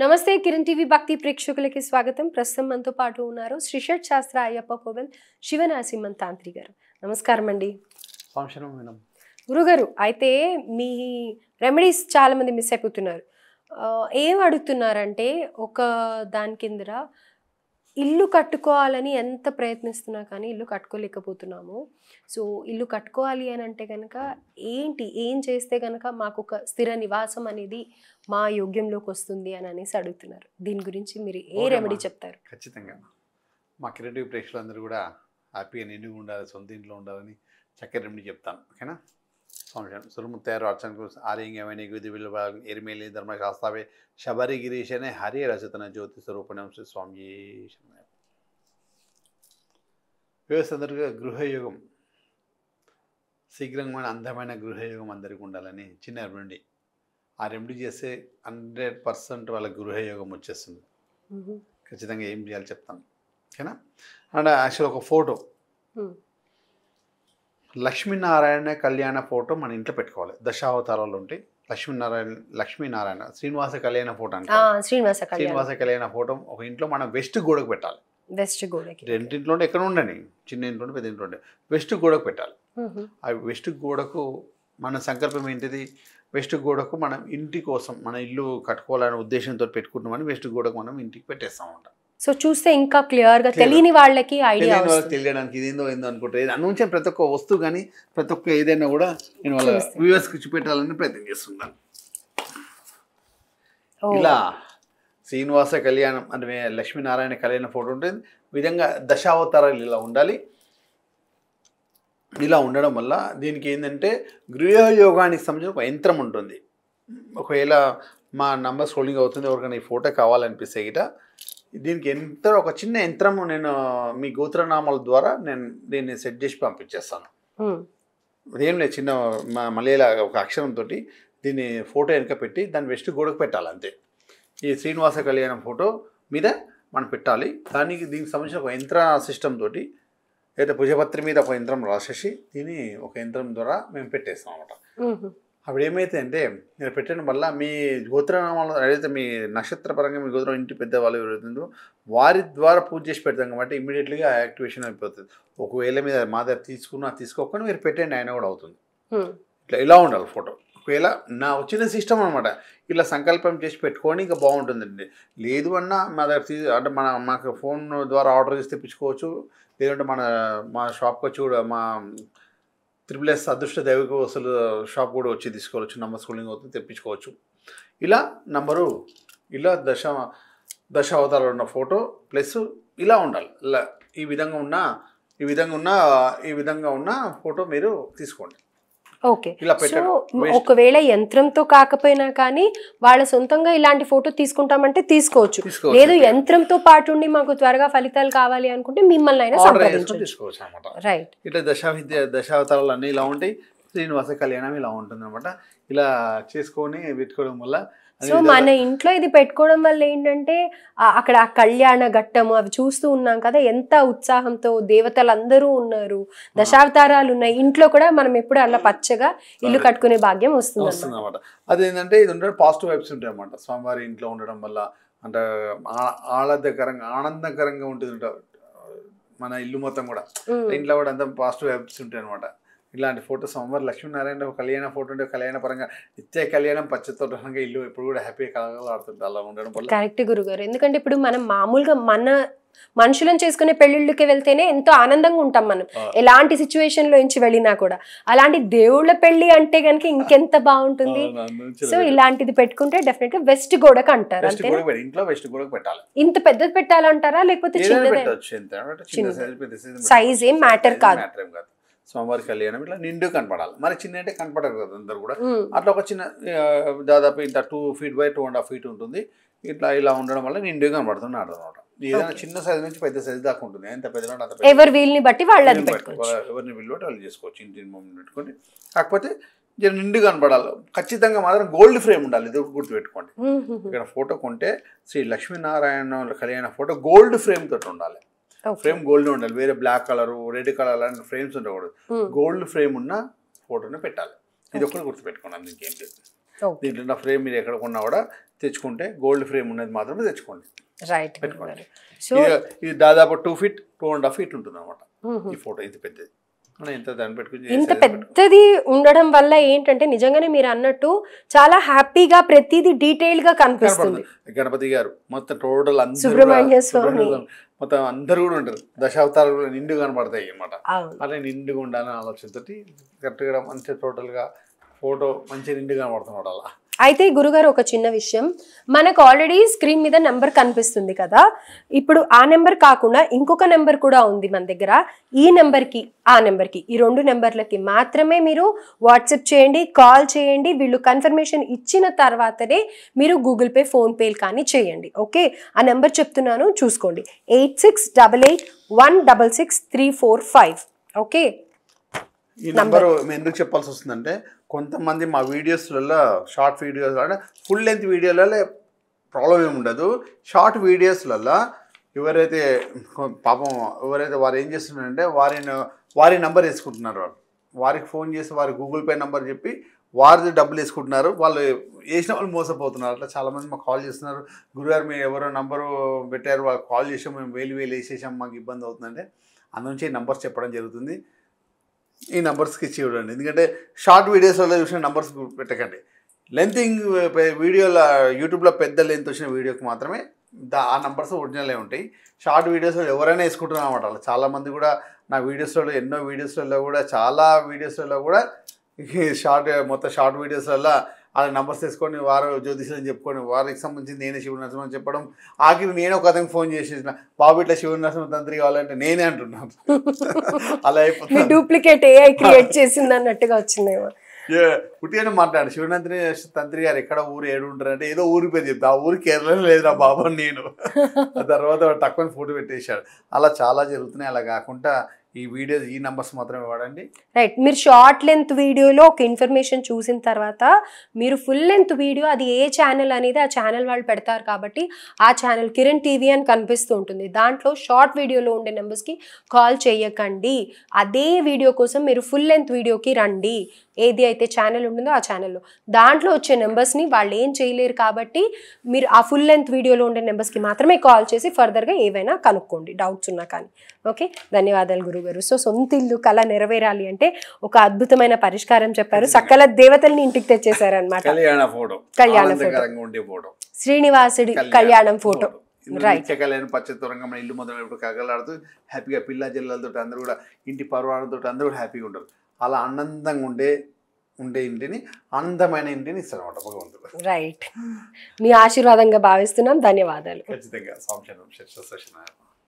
నమస్తే కిరణ్ టీవీ భక్తి ప్రేక్షకులకి స్వాగతం ప్రస్తుతం మనతో పాటు ఉన్నారు శ్రీషట్ శాస్త్ర అయ్యప్ప కోవెల్ శివనాసింహన్ తాంత్రి గారు నమస్కారం అండి గురుగారు అయితే మీ రెమెడీస్ చాలామంది మిస్ అయిపోతున్నారు ఏం అడుగుతున్నారంటే ఒక దాని కింద ఇల్లు కట్టుకోవాలని ఎంత ప్రయత్నిస్తున్నా కానీ ఇల్లు కట్టుకోలేకపోతున్నాము సో ఇల్లు కట్టుకోవాలి అని అంటే కనుక ఏంటి ఏం చేస్తే కనుక మాకు ఒక స్థిర నివాసం అనేది మా యోగ్యంలోకి వస్తుంది అని అనేసి అడుగుతున్నారు దీని గురించి మీరు ఏ రెమెడీ చెప్తారు ఖచ్చితంగా మా క్రియేటివ్ ప్రేక్షకులందరూ కూడా హ్యాపీగా నిండుగా ఉండాలి సొంత ఇంట్లో ఉండాలని చక్కటి రెమెడీ చెప్తాను ఓకేనా സംശയം ശ്രീമുത്തേരാക്ഷൻകു ആരെങ്കിലും ధర్మశాస్త్రవే శబరి ധർമ്മശാസ്താവെ ശബരിഗിരീശനെ ഹരിരസത്തിന് ജ്യോതി സ്വരൂപണം ശ്രീ స్వామి వ్యవస్థందరికీ గృహయోగం శీఘ్రంగా అందమైన గృహయోగం అందరికీ ఉండాలని చిన్న రెమెడీ ఆ రెమెడీ చేస్తే హండ్రెడ్ పర్సెంట్ వాళ్ళ గృహయోగం వచ్చేస్తుంది ఖచ్చితంగా ఏం చేయాలి చెప్తాను ఓకేనా అండ్ యాక్చువల్ ఒక ఫోటో లక్ష్మీనారాయణ కళ్యాణ ఫోటో మన ఇంట్లో పెట్టుకోవాలి దశావతారాలు ఉంటాయి లక్ష్మీనారాయణ లక్ష్మీనారాయణ శ్రీనివాస కళ్యాణ ఫోటో అంటే శ్రీనివాస శ్రీనివాస కళ్యాణ ఫోటో ఒక ఇంట్లో మనం వెస్ట్ గోడకు పెట్టాలి వెస్ట్ గోడకి రెండింట్లో ఎక్కడ ఉండని చిన్న ఇంట్లో పెద్ద ఇంట్లో వెస్ట్ గోడకు పెట్టాలి ఆ వెస్ట్ గోడకు మన సంకల్పం ఏంటిది వెస్ట్ గోడకు మనం ఇంటి కోసం మన ఇల్లు కట్టుకోవాలనే ఉద్దేశంతో పెట్టుకుంటున్నామని వెస్ట్ గోడకు మనం ఇంటికి పెట్టేస్తాం సో చూస్తే ఇంకా క్లియర్గా తెలియని వాళ్ళకి ఐడియా తెలియడానికి ఇదేందో ఏందో అనుకుంటే అనుంచిన ప్రతి ఒక్క వస్తువు కానీ ప్రతి ఒక్క ఏదైనా కూడా నేను వాళ్ళ కి చూపెట్టాలని ప్రయత్నం చేస్తున్నాను ఇలా శ్రీనివాస కళ్యాణం అనే లక్ష్మీనారాయణ కళ్యాణ ఫోటో ఉంటుంది విధంగా దశావతారాలు ఇలా ఉండాలి ఇలా ఉండడం వల్ల దీనికి ఏంటంటే గృహయోగానికి సంబంధించిన ఒక యంత్రం ఉంటుంది ఒకవేళ మా నంబర్స్ హోల్డింగ్ అవుతుంది ఎవరికైనా ఈ ఫోటో కావాలనిపిస్తే ఇట దీనికి ఎంత ఒక చిన్న యంత్రం నేను మీ గోత్రనామాల ద్వారా నేను దీన్ని సెట్ చేసి పంపించేస్తాను అదేం లేదు చిన్న మలయాళ ఒక అక్షరంతో దీన్ని ఫోటో వెనక పెట్టి దాన్ని వెస్ట్ గోడకు పెట్టాలి అంతే ఈ శ్రీనివాస కళ్యాణం ఫోటో మీద మనం పెట్టాలి దానికి దీనికి సంబంధించిన ఒక యంత్ర సిస్టమ్ తోటి లేదా భుజపత్రి మీద ఒక యంత్రం రాసేసి దీన్ని ఒక యంత్రం ద్వారా మేము పెట్టేస్తాం అనమాట అప్పుడు ఏమైతే అంటే నేను పెట్టడం వల్ల మీ గోత్రనామాలు ఏదైతే మీ నక్షత్రపరంగా మీ గోత్రం ఇంటి పెద్దవాళ్ళు ఎవరైతుందో వారి ద్వారా పూజ చేసి పెడతాం కాబట్టి ఇమీడియట్లీగా యాక్టివేషన్ అయిపోతుంది ఒకవేళ మీద మా దగ్గర తీసుకున్నా తీసుకోకుండా మీరు పెట్టండి ఆయన కూడా అవుతుంది ఇట్లా ఇలా ఉండాలి ఫోటో ఒకవేళ నా వచ్చిన సిస్టమ్ అనమాట ఇలా సంకల్పం చేసి పెట్టుకొని ఇంకా బాగుంటుందండి లేదు అన్నా మా దగ్గర అంటే మన మాకు ఫోన్ ద్వారా ఆర్డర్ చేసి తెప్పించుకోవచ్చు లేదంటే మన మా షాప్కి వచ్చి కూడా మా త్రిబుల్ ఎస్ అదృష్ట దైవిక అసలు షాప్ కూడా వచ్చి తీసుకోవచ్చు నంబర్ స్కూలింగ్ అవుతుంది తెప్పించుకోవచ్చు ఇలా నంబరు ఇలా దశ దశ అవతారాలు ఉన్న ఫోటో ప్లస్ ఇలా ఉండాలి ఇలా ఈ విధంగా ఉన్న ఈ విధంగా ఉన్న ఈ విధంగా ఉన్న ఫోటో మీరు తీసుకోండి ఓకే సో ఒకవేళ యంత్రంతో కాకపోయినా కానీ వాళ్ళ సొంతంగా ఇలాంటి ఫోటో తీసుకుంటామంటే తీసుకోవచ్చు లేదు యంత్రంతో పాటు ఉండి మాకు త్వరగా ఫలితాలు కావాలి అనుకుంటే మిమ్మల్ని అయినా రైట్ ఇట్లా దశావిద్య దశావతారాలు అన్నీ ఇలా ఉంటాయి శ్రీనివాస కళ్యాణం ఇలా ఉంటుంది అనమాట ఇలా చేసుకొని పెట్టుకోవడం వల్ల సో మన ఇంట్లో ఇది పెట్టుకోవడం వల్ల ఏంటంటే అక్కడ ఆ కళ్యాణ ఘట్టము అవి చూస్తూ ఉన్నాం కదా ఎంత ఉత్సాహంతో దేవతలు అందరూ ఉన్నారు దశావతారాలు ఉన్నాయి ఇంట్లో కూడా మనం ఎప్పుడు అలా పచ్చగా ఇల్లు కట్టుకునే భాగ్యం వస్తుంది వస్తుంది అనమాట అదేంటంటే ఇది ఉండడం పాజిటివ్ వైబ్స్ ఉంటాయి అనమాట స్వామివారి ఇంట్లో ఉండడం వల్ల అంటే ఆహ్లాదకరంగా ఆనందకరంగా ఉంటుంది మన ఇల్లు మొత్తం కూడా ఇంట్లో కూడా అంత పాజిటివ్ వైబ్స్ ఉంటాయి అనమాట ఇలాంటి ఫోటో అమ్మవారు లక్ష్మీనారాయణ కళ్యాణ ఫోటో ఉంటే కళ్యాణ పరంగా నిత్య కళ్యాణం పచ్చతోటంగా ఇల్లు ఎప్పుడు కూడా హ్యాపీ కలగలాడుతుంది అలా ఉండడం వల్ల కరెక్ట్ గురుగారు ఎందుకంటే ఇప్పుడు మనం మామూలుగా మన మనుషులను చేసుకునే పెళ్ళిళ్ళకి వెళ్తేనే ఎంతో ఆనందంగా ఉంటాం మనం ఎలాంటి సిచ్యువేషన్ లో నుంచి వెళ్ళినా కూడా అలాంటి దేవుళ్ళ పెళ్లి అంటే గనక ఇంకెంత బాగుంటుంది సో ఇలాంటిది పెట్టుకుంటే డెఫినెట్ గా వెస్ట్ గోడకు అంటారు ఇంత పెద్దది పెట్టాలంటారా లేకపోతే చిన్నది సైజ్ ఏం మ్యాటర్ కాదు స్వామివారి కళ్యాణం ఇట్లా నిండు కనపడాలి మరి చిన్న అంటే కనపడరు కదా అందరు కూడా అట్లా ఒక చిన్న దాదాపు ఇంత two feet by two and half feet ఉంటుంది ఇట్లా ఇలా ఉండడం వల్ల నిండు కనపడుతుంది అర్థం అనమాట ఏదైనా చిన్న సైజు నుంచి పెద్ద సైజు దాకా ఉంటుంది ఎంత పెద్ద ఎవరి వీళ్ళని బట్టి వాళ్ళు ఎవరిని వీళ్ళు వాళ్ళు చేసుకోవచ్చు ఇంటి పెట్టుకొని కాకపోతే నిండు కనపడాలి ఖచ్చితంగా మాత్రం గోల్డ్ ఫ్రేమ్ ఉండాలి ఇది గుర్తుపెట్టుకోండి ఇక్కడ ఫోటో కొంటే శ్రీ లక్ష్మీనారాయణ కలిగిన ఫోటో గోల్డ్ ఫ్రేమ్ తోటి ఉండాలి ఫ్రేమ్ గోల్డ్ ఉండాలి వేరే బ్లాక్ కలర్ రెడ్ కలర్ లాంటి ఫ్రేమ్స్ ఉండకూడదు గోల్డ్ hmm. ఫ్రేమ్ ఉన్న ఫోటోని పెట్టాలి ఇది ఒకటి గుర్తుపెట్టుకోండి దీనికి లేదు దీంట్లో నా ఫ్రేమ్ మీరు ఎక్కడ కొన్నా కూడా తెచ్చుకుంటే గోల్డ్ ఫ్రేమ్ ఉన్నది మాత్రమే తెచ్చుకోండి రైట్ పెట్టుకోండి ఇది దాదాపు two feet two and half feet ఉంటుంది అనమాట ఈ ఫోటో ఇది పెద్దది ఇంత పెద్దది ఉండడం వల్ల ఏంటంటే నిజంగానే మీరు అన్నట్టు చాలా హ్యాపీగా ప్రతిదీ డీటెయిల్ గా కనిపిస్తుంది గణపతి గారు మొత్తం టోటల్ సుబ్రహ్మణ్య స్వామి మొత్తం అందరు కూడా ఉంటారు దశావతారాలు కూడా నిండు కనబడతాయి అనమాట అలా నిండుగా ఉండాలని ఆలోచనతోటి కరెక్ట్గా మంచి టోటల్గా ఫోటో మంచి నిండుగా కనబడుతున్నాడు అలా అయితే గురుగారు ఒక చిన్న విషయం మనకు ఆల్రెడీ స్క్రీన్ మీద నెంబర్ కనిపిస్తుంది కదా ఇప్పుడు ఆ నెంబర్ కాకుండా ఇంకొక నెంబర్ కూడా ఉంది మన దగ్గర ఈ నెంబర్కి ఆ నెంబర్కి ఈ రెండు నెంబర్లకి మాత్రమే మీరు వాట్సాప్ చేయండి కాల్ చేయండి వీళ్ళు కన్ఫర్మేషన్ ఇచ్చిన తర్వాతనే మీరు గూగుల్ పే ఫోన్పే కానీ చేయండి ఓకే ఆ నెంబర్ చెప్తున్నాను చూసుకోండి eight six double eight one double six three four five okay ఈ మేము ఎందుకు చెప్పాల్సి వస్తుందంటే కొంతమంది మా వీడియోస్లలో షార్ట్ వీడియోస్ అంటే ఫుల్ లెంత్ వీడియోలలో ప్రాబ్లం ఏమి ఉండదు షార్ట్ వీడియోస్లలో ఎవరైతే పాపం ఎవరైతే వారు ఏం చేస్తున్నారంటే వారిని వారి నెంబర్ వేసుకుంటున్నారు వాళ్ళు వారికి ఫోన్ చేసి వారి గూగుల్ పే నెంబర్ చెప్పి వారిది డబ్బులు వేసుకుంటున్నారు వాళ్ళు వేసిన వాళ్ళు మోసపోతున్నారు అట్లా చాలామంది మాకు కాల్ చేస్తున్నారు గురుగారు మీరు ఎవరో నంబరు పెట్టారు వాళ్ళు కాల్ చేసాం మేము వేలు వేలు వేసేసాం మాకు ఇబ్బంది అవుతుందంటే నుంచి నంబర్స్ చెప్పడం జరుగుతుంది ఈ నెంబర్స్కి చూడండి ఎందుకంటే షార్ట్ వీడియోస్లలో చూసిన నెంబర్స్ పెట్టకండి లెంతింగ్ వీడియోల యూట్యూబ్లో పెద్ద లెంత్ వచ్చిన వీడియోకి మాత్రమే దా ఆ నంబర్స్ ఒరిజినలే ఉంటాయి షార్ట్ వీడియోస్లో ఎవరైనా వేసుకుంటున్నారు అనమాట వాళ్ళు చాలామంది కూడా నా వీడియోస్లలో ఎన్నో వీడియోస్లలో కూడా చాలా వీడియోస్లలో కూడా షార్ట్ మొత్తం షార్ట్ వీడియోస్లలో వాళ్ళ నంబర్స్ తీసుకొని వారు అని చెప్పుకొని వారికి సంబంధించి నేనే శివుడు నరసింహ అని చెప్పడం ఆఖరి నేను ఒక అతనికి ఫోన్ చేసేసిన బాబు ఇట్లా శివుడు నరసింహ తంత్రి కావాలంటే నేనే అంటున్నాను అలా అయిపోతుంది డూప్లికేట్ ఏఐ క్రియేట్ చేసింది అన్నట్టుగా వచ్చిందేమో పుట్టిగానే మాట్లాడు శివనంత్రి తంత్రి గారు ఎక్కడ ఊరు ఏడు అంటే ఏదో ఊరి పేరు చెప్తా ఆ ఊరు కేరళలో లేదురా బాబా నేను ఆ తర్వాత తక్కువ ఫోటో పెట్టేశాడు అలా చాలా జరుగుతున్నాయి అలా కాకుండా ఈ వీడియో ఈ నంబర్స్ మాత్రమే వాడండి రైట్ మీరు షార్ట్ లెంత్ వీడియోలో ఒక ఇన్ఫర్మేషన్ చూసిన తర్వాత మీరు ఫుల్ లెంత్ వీడియో అది ఏ ఛానల్ అనేది ఆ ఛానల్ వాళ్ళు పెడతారు కాబట్టి ఆ ఛానల్ కిరణ్ టీవీ అని కనిపిస్తూ ఉంటుంది దాంట్లో షార్ట్ వీడియోలో ఉండే నెంబర్స్కి కాల్ చేయకండి అదే వీడియో కోసం మీరు ఫుల్ లెంత్ వీడియోకి రండి ఏది అయితే ఛానల్ ఉంటుందో ఆ ఛానల్లో దాంట్లో వచ్చే నెంబర్స్ని వాళ్ళు ఏం చేయలేరు కాబట్టి మీరు ఆ ఫుల్ లెంత్ వీడియోలో ఉండే నెంబర్స్కి మాత్రమే కాల్ చేసి ఫర్దర్గా ఏవైనా కనుక్కోండి డౌట్స్ ఉన్నా కానీ ఓకే ధన్యవాదాలు గురుగారు సో సొంత ఇల్లు కళ నెరవేరాలి అంటే ఒక అద్భుతమైన పరిష్కారం చెప్పారు సకల దేవతల్ని ఇంటికి తెచ్చేశారు అనమాట కళ్యాణ ఫోటో శ్రీనివాసుడి కళ్యాణం ఫోటో నిత్యకలైన పచ్చతురంగం ఇల్లు మొదలు కగలాడుతూ హ్యాపీగా పిల్ల జిల్లలతో అందరూ కూడా ఇంటి పర్వాలతో అందరూ హ్యాపీగా ఉంటారు అలా ఆనందంగా ఉండే ఉండే ఇంటిని అందమైన ఇంటిని ఇస్తారనమాట భగవంతుడు రైట్ మీ ఆశీర్వాదంగా భావిస్తున్నాం ధన్యవాదాలు ఖచ్చితంగా సంక్షేమం